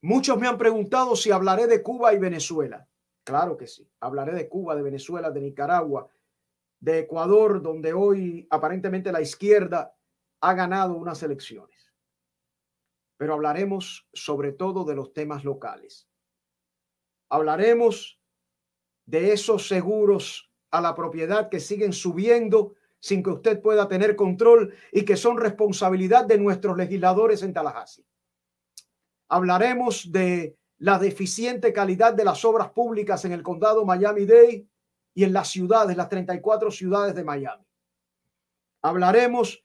Muchos me han preguntado si hablaré de Cuba y Venezuela. Claro que sí. Hablaré de Cuba, de Venezuela, de Nicaragua, de Ecuador, donde hoy aparentemente la izquierda ha ganado unas elecciones. Pero hablaremos sobre todo de los temas locales. Hablaremos de esos seguros a la propiedad que siguen subiendo sin que usted pueda tener control y que son responsabilidad de nuestros legisladores en Tallahassee. Hablaremos de la deficiente calidad de las obras públicas en el condado Miami-Dade y en las ciudades, las 34 ciudades de Miami. Hablaremos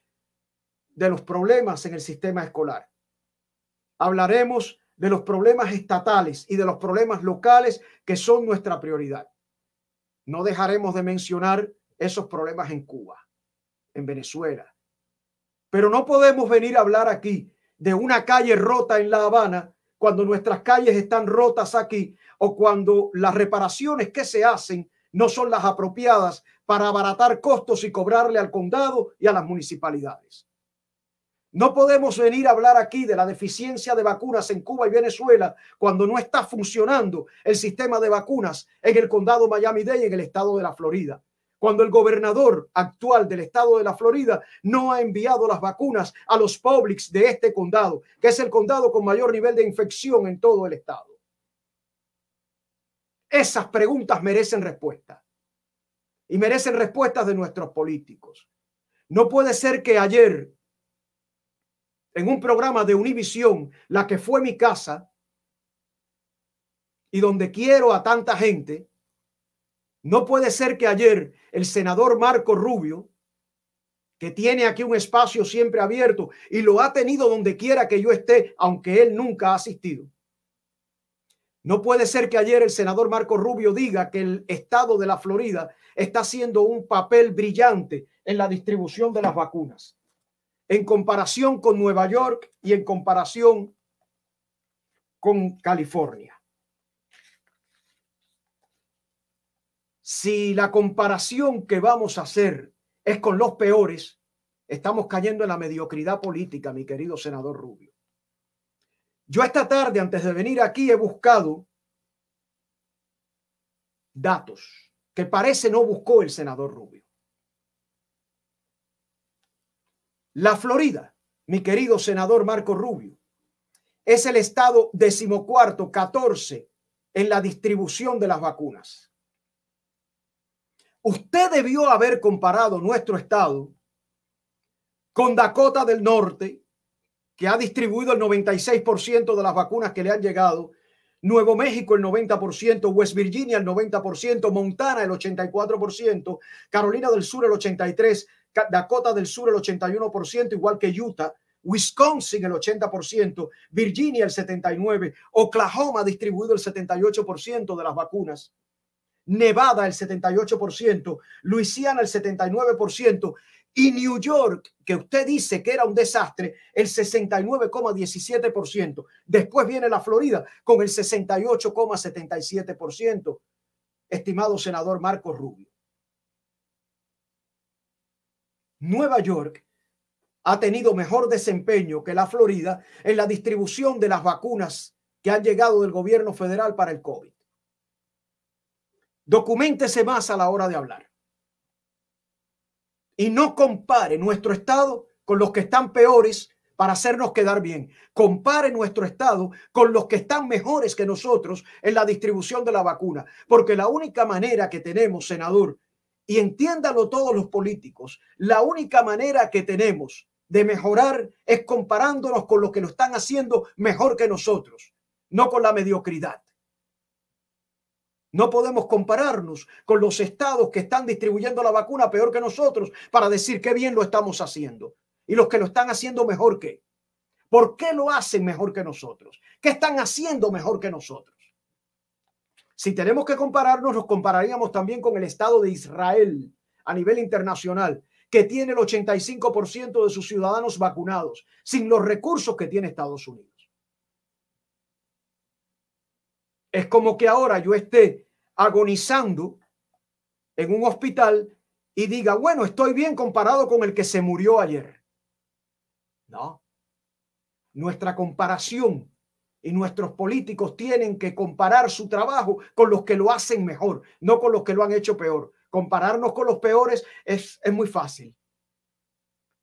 de los problemas en el sistema escolar. Hablaremos de los problemas estatales y de los problemas locales que son nuestra prioridad. No dejaremos de mencionar esos problemas en Cuba, en Venezuela. Pero no podemos venir a hablar aquí de una calle rota en La Habana, cuando nuestras calles están rotas aquí o cuando las reparaciones que se hacen no son las apropiadas para abaratar costos y cobrarle al condado y a las municipalidades. No podemos venir a hablar aquí de la deficiencia de vacunas en Cuba y Venezuela cuando no está funcionando el sistema de vacunas en el condado Miami-Dade y en el estado de la Florida cuando el gobernador actual del estado de la Florida no ha enviado las vacunas a los publics de este condado, que es el condado con mayor nivel de infección en todo el estado? Esas preguntas merecen respuesta y merecen respuestas de nuestros políticos. No puede ser que ayer, en un programa de Univisión, la que fue mi casa, y donde quiero a tanta gente, no puede ser que ayer el senador Marco Rubio, que tiene aquí un espacio siempre abierto y lo ha tenido donde quiera que yo esté, aunque él nunca ha asistido. No puede ser que ayer el senador Marco Rubio diga que el estado de la Florida está haciendo un papel brillante en la distribución de las vacunas, en comparación con Nueva York y en comparación con California. si la comparación que vamos a hacer es con los peores, estamos cayendo en la mediocridad política, mi querido senador Rubio. Yo esta tarde, antes de venir aquí, he buscado datos que parece no buscó el senador Rubio. La Florida, mi querido senador Marco Rubio, es el estado decimocuarto, 14 en la distribución de las vacunas. Usted debió haber comparado nuestro estado con Dakota del Norte, que ha distribuido el 96% de las vacunas que le han llegado, Nuevo México el 90%, West Virginia el 90%, Montana el 84%, Carolina del Sur el 83%, Dakota del Sur el 81%, igual que Utah. Wisconsin el 80%, Virginia el 79%, Oklahoma ha distribuido el 78% de las vacunas. Nevada el 78%, Luisiana el 79% y New York, que usted dice que era un desastre, el 69,17%. Después viene la Florida con el 68,77%, estimado senador Marco Rubio. Nueva York ha tenido mejor desempeño que la Florida en la distribución de las vacunas que han llegado del gobierno federal para el COVID. Documentese más a la hora de hablar. Y no compare nuestro estado con los que están peores para hacernos quedar bien. Compare nuestro estado con los que están mejores que nosotros en la distribución de la vacuna. Porque la única manera que tenemos, senador, y entiéndalo todos los políticos, la única manera que tenemos de mejorar es comparándonos con los que lo están haciendo mejor que nosotros, no con la mediocridad. No podemos compararnos con los estados que están distribuyendo la vacuna peor que nosotros para decir qué bien lo estamos haciendo y los que lo están haciendo mejor que. ¿Por qué lo hacen mejor que nosotros? ¿Qué están haciendo mejor que nosotros? Si tenemos que compararnos, nos compararíamos también con el Estado de Israel a nivel internacional, que tiene el 85% de sus ciudadanos vacunados, sin los recursos que tiene Estados Unidos. Es como que ahora yo esté agonizando en un hospital y diga, bueno, estoy bien comparado con el que se murió ayer. No. Nuestra comparación y nuestros políticos tienen que comparar su trabajo con los que lo hacen mejor, no con los que lo han hecho peor. Compararnos con los peores es, es muy fácil.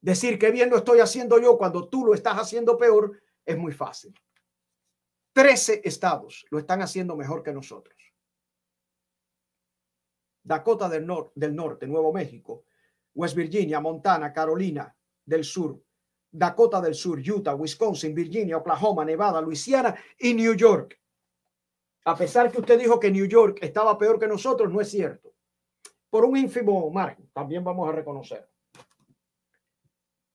Decir que bien lo estoy haciendo yo cuando tú lo estás haciendo peor es muy fácil. Trece estados lo están haciendo mejor que nosotros. Dakota del, Norte, Nuevo México, West Virginia, Montana, Carolina del Sur, Dakota del Sur, Utah, Wisconsin, Virginia, Oklahoma, Nevada, Luisiana y New York. A pesar que usted dijo que New York estaba peor que nosotros, no es cierto. Por un ínfimo margen, también vamos a reconocer.